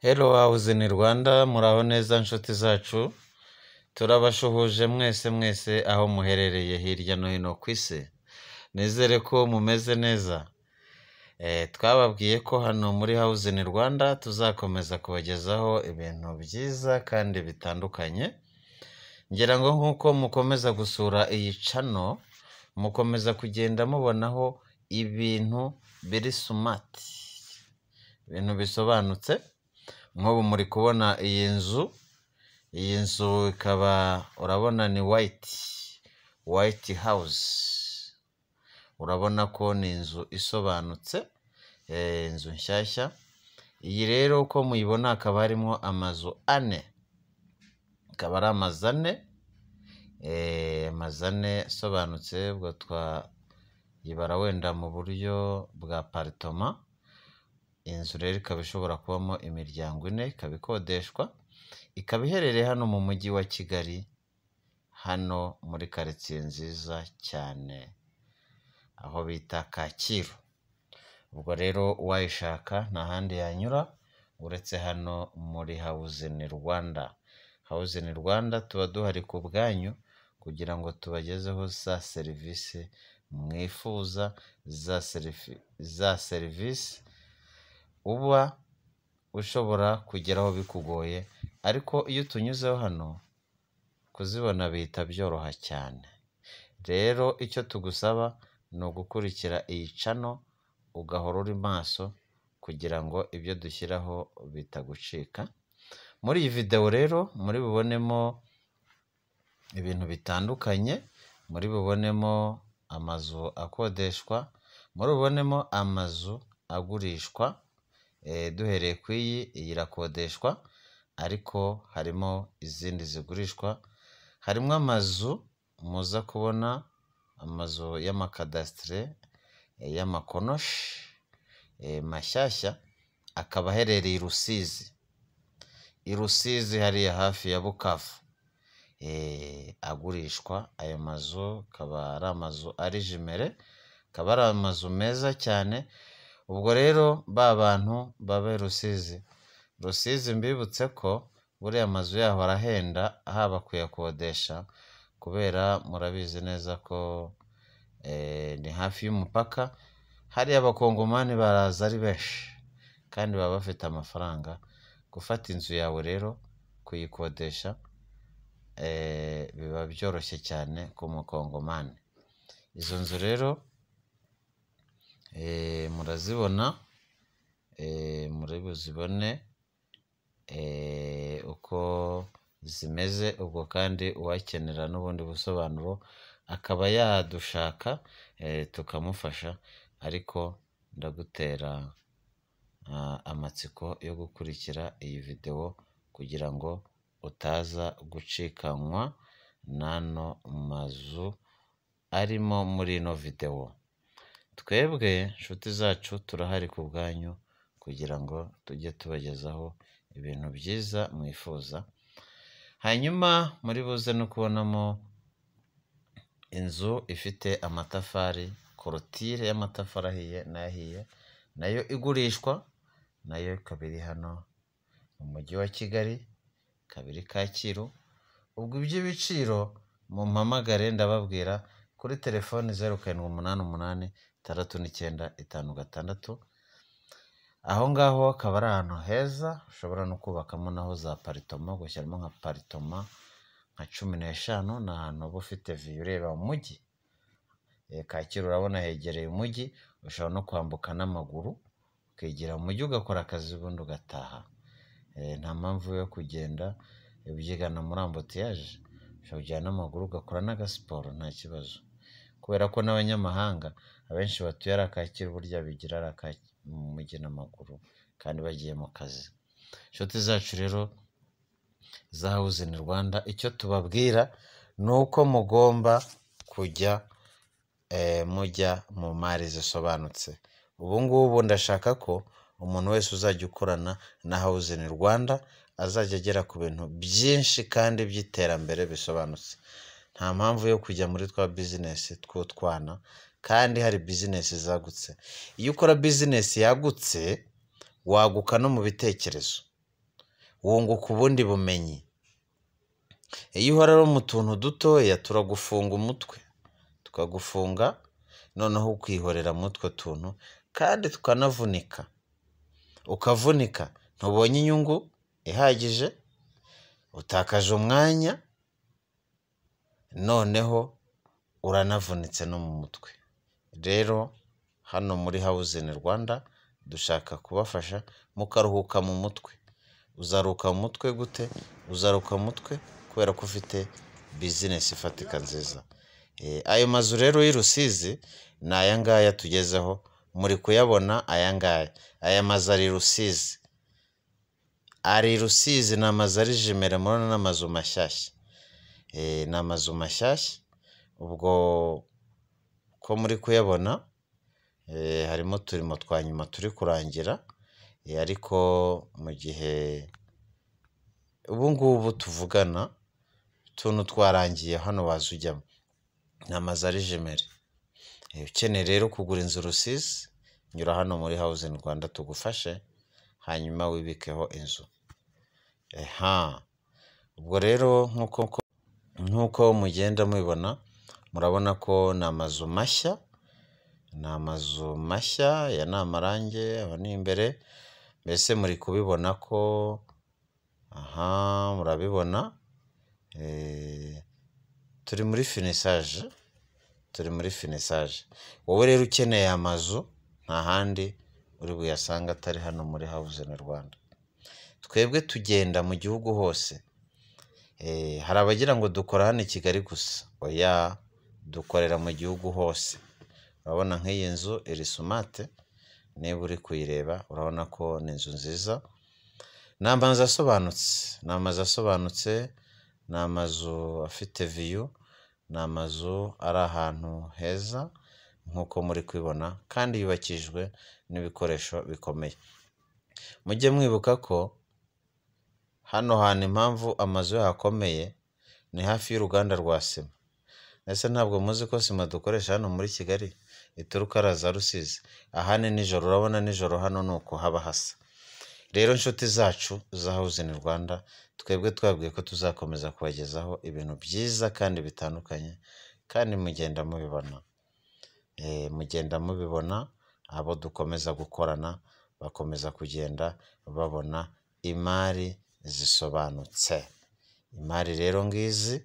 Hello house in Rwanda muraho neza nshuti zacu turabashuhuje mwese mwese aho muherereye hirya no hino ku isi nizere ko mumeze neza eh, twababwiye ko hano muri house in Rwanda tuzakomeza kubagezaho ibintu byiza kandi bitandukanye ngira ngo nk'uko mukomeza gusura iyi cano mukomeza kugenda mubonaho ibintu biri sumati ibintu bisobanutse nk'ubu muri kubona iyi nzu iyi nzu ikaba urabona ni wayiti wayiti hawuzi urabona ko ni inzu isobanutse eh, inzu nshyashya iyi rero uko muyibona hakaba harimo amazu ane akaba ari amazu ane eh, amazu ane asobanutse ubwo twayibara wenda mu buryo bwa paritoma Inzu rero ikaba ishobora kubamo imiryango ine, ikaba ikodeshwa, ikaba iherereye hano mu mujyi wa Kigali, hano muri karitsiye nziza cyane, aho bita Kacyiru, ubwo rero uwayishaka nta handi yanyura uretse hano muri Hawuzeni Rwanda, Hawuzeni Rwanda tuba duhari ku bwanyu kugira ngo tubagezeho za serivisi mwifuza, za serivisi uba ushobora kugeraho bikugoye ariko iyo tunyuzeho hano kuzibona bihita byoroha cyane, rero icyo tugusaba ni ugukurikira iyi cano ugahora uri maso kugira ngo ibyo dushyiraho bitagucika, muri iyi videwo rero muri bubonemo ibintu bitandukanye, muri bubonemo amazu akodeshwa, muri bubonemo amazu agurishwa. Eh, duhereye ku iyi irakodeshwa ariko harimo izindi zigurishwa harimo amazu muza kubona amazu y'amakadasitire eh, y'amakonoshi eh, mashyashya akaba aherereye i Rusizi i Rusizi hariya hafi ya Bukavu agurishwa ayo mazu akaba ari amazu ari jimere akaba ari amazu meza cyane Ubwo rero ba bantu babe Rusizi, Rusizi mbibutse ko buriya amazu yaho arahenda haba kuyakodesha kubera murabizi neza ko eh, ni hafi y'umupaka, hariya abakongomani baraza ari benshi kandi baba bafite amafaranga, gufata inzu yawe rero kuyikodesha eh, biba byoroshye cyane ku mukongomani, izo nzu rero Eh, murazibona eh, muri buzibone eh, uko zimeze ubwo kandi uwakenera n'ubundi busobanuro akaba yadushaka tukamufasha ariko ndagutera amatsiko yo gukurikira iyi videwo kugira ngo utaza gucikanywa n'ano mazu arimo muri ino videwo. Twebwe nshuti zacu turahari ku bwanyu kugira ngo tujye tubagezaho ibintu byiza mwifuza, hanyuma muri buze no kubonamo inzu ifite amatafari, korotire y'amatafari ahiye n'ayahiye, nayo igurishwa, nayo ikaba iri hano mu mujyi wa Kigali, ikaba iri Kacyiru, ubwo iby'ibiciro mumpamagare ndababwira kuri telefoni zeru karindwi umunani umunani. itandatu n'icyenda itanu gatandatu aho ngaho akaba ari ahantu heza ushobora no kubakamo naho za paritoma ugashyiramo nka paritoma nka cumi n'eshanu ni ahantu uba ufite viyu ureba umujyi eh, kacyiru urabona hegereye umujyi ushobora no kwambuka n'amaguru ukegera mu mujyi ugakora akazi ubundi ugataha eh, nta mpamvu yo kugenda eh, ubyigana muri ambutiyaje ushobora kujyana n'amaguru ugakora n'agasiporo nta kibazo kubera ko n'abanyamahanga abenshi batuye Arakakira burya bigira mu mujyi n'amaguru kandi bagiye mu kazi. Inshuti zacu rero za House Rwanda icyo tubabwira ni uko mugomba kujya eh, mujya mu mari zisobanutse, ubu ngubu ndashaka ko umuntu wese uzajya ukorana na House in Rwanda azajya agera ku bintu byinshi kandi by'iterambere bisobanutse. nta mpamvu yo kujya muri twa bizinesi two twana kandi hari bizinesi zagutse iyo ukora bizinesi yagutse waguka no mu bitekerezo wunguka ubundi bumenyi iyo uhora ari mu tuntu dutoya turagufunga umutwe tukagufunga noneho ukihorera muri utwo tuntu kandi tukanavunika ukavunika ntubonye inyungu ihagije utakaje umwanya noneho uranavunitse no mu mutwe, rero hano muri hawuzini Rwanda dushaka kubafasha mukaruhuka mu mutwe, uzaruka mu mutwe gute? uzaruka mu mutwe kubera ko ufite bizinesi ifatika nziza, eh, ayo mazu rero y'i Rusizi ni aya ngaya tugezeho muri kuyabona aya ngaya, aya mazu ari i Rusizi, ari i ni amazu ari jimera murabona ni mashyashya. Eh, ni amazu mashyashya, ubwo ko muri kuyabona eh, harimo uturimo twa nyuma turi kurangira eh, ariko mu gihe ubu ngubu tuvugana utuntu twarangiye hano waza ujyamo, ni amazu ari jimeri, ukeneye rero kugura inzu Rusizi nyura hano muri hawuzingi Rwanda tugufashe hanyuma wibikeho inzu, ubwo rero nk'uko. nk'uko mugenda mubibona murabona ko ni amazu mashya, ni amazu mashya aya ni amarange, aba ni imbere, mbese muri kubibona ko aha murabibona eh, turi muri finisaje, turi muri finisaje, wowe rero ukeneye amazu nta handi uri buyasange atari hano muri House Rwanda, twebwe tugenda mu gihugu hose Eh, hari abagira ngo dukora hano i kigali gusa oya dukorera mu gihugu hose urabona nk'iyi nzu iri sumate niba uri kuyireba urabona ko ni inzu nziza ni amazu asobanutse ni amazu asobanutse ni amazu afite viyu ni amazu ari ahantu heza nk'uko muri kubibona kandi yubakijwe n'ibikoresho bikomeye mujye mwibuka ko Hano hantu impamvu amazu yahakomeye ni hafi y'uruganda rwa sima. Ese ntabwo muzi ko sima dukoresha hano muri Kigali ituruka za Rusizi? Aha ni nijoro urabona nijoro hano ni uko haba hasa. Rero inshuti zacu za Hawuzini Rwanda twebwe twabwiye ko tuzakomeza kubagezaho ibintu byiza kandi bitandukanye kandi mugenda mubibona. Eh, mugenda mubibona abo dukomeza gukorana bakomeza kugenda babona imari. zisobanutse, imari rero ngizi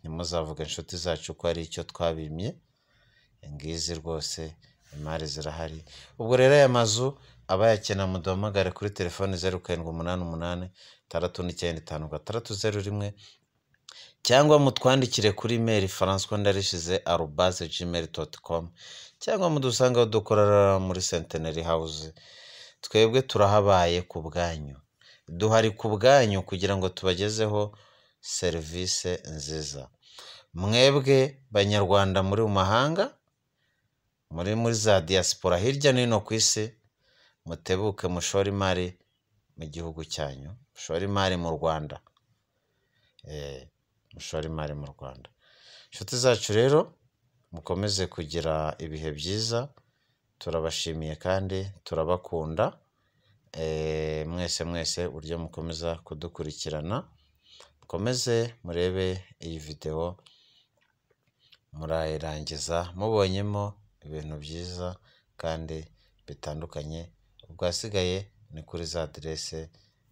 ntimuzavuge inshuti zacu ko ari icyo twabimye, ngizi rwose imari zirahari, ubwo rero aya mazu abayakena muduhamagare kuri telefoni zeru karindwi umunani umunani, itandatu n'icyenda itanu gatandatu zeru rimwe, cyangwa mutwandikire kuri imeri francois ndarishize arubase gmail doti komu, cyangwa mudusangaho dukorera muri senteneri hawuze, twebwe turahabaye ku bwanyu. duhari ku bwanyu kugira ngo tubagezeho serivisi nziza mwebwe banyarwanda muri mu mahanga muri muri za diaspora hirya no hino ku isi mutebuke mushore imari mu gihugu cyanyu mushore imari mu rwanda eh, mushore imari mu rwanda inshuti zacu rero mukomeze kugira ibihe byiza turabashimiye kandi turabakunda Eh, mwese mwese uburyo mukomeza kudukurikirana mukomeze murebe iyi videwo murayirangiza mubonyemo ibintu byiza kandi bitandukanye ubwasigaye ni kuri za aderese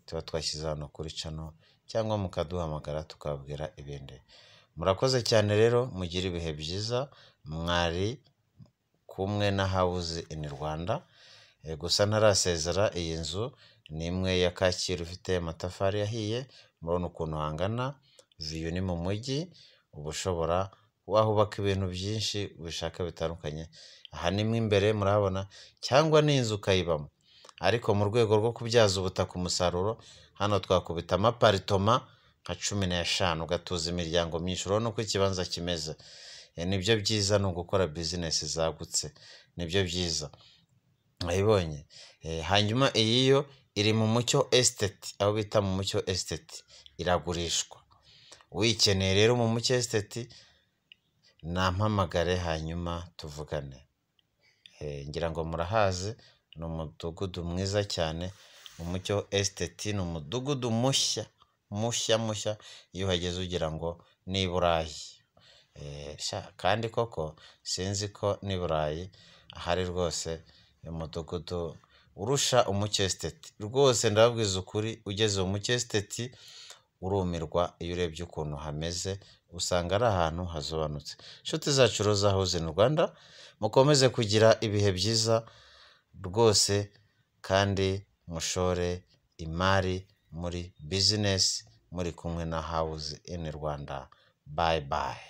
tuba twashyize hano kuri cano cyangwa mukaduhamagara tukababwira ibindi murakoze cyane rero mugire ibihe byiza mwari kumwe na hawuze ini Rwanda Eh, gusa ntarasezera iyi nzu ni imwe ya Kacyiru ifite amatafari yahiye murabona ukuntu hangana viyu ni mu mujyi uba ushobora wahubaka ibintu byinshi ubishaka bitandukanye aha ni mo imbere murabona cyangwa n'inzu ukayibamo ariko mu rwego rwo kubyaza ubutaka umusaruro hano twakubita amaparitoma nka cumi n'eshanu ugatuza imiryango myinshi urabona uko ikibanza kimeze eh, nibyo byiza ni ugukora bizinesi zagutse nibyo byiza wabibonye eh, hanyuma iyi yo iri mu mucyo esiteti aho bita mu mucyo esiteti iragurishwa uyikeneye rero mu mucyo esiteti nampamagare hanyuma tuvugane eh, ngira ngo murahazi ni umudugudu mwiza cyane mu mucyo esiteti ni umudugudu mushya mushya mushya iyo uhageze ugira ngo ni burayi eh, kandi koko sinzi ko ni burayi ahari rwose umudugudu urusha umukesiteti, rwose ndababwiza ukuri ugeze mu mukesiteti urumirwa iyo urebye ukuntu hameze usanga ari ahantu hazobanutse inshuti zacu rero za Hozeni Rwanda mukomeze kugira ibihe byiza rwose kandi mushore imari muri bizinesi muri kumwe na Hawuze ini Rwanda bayi bayi.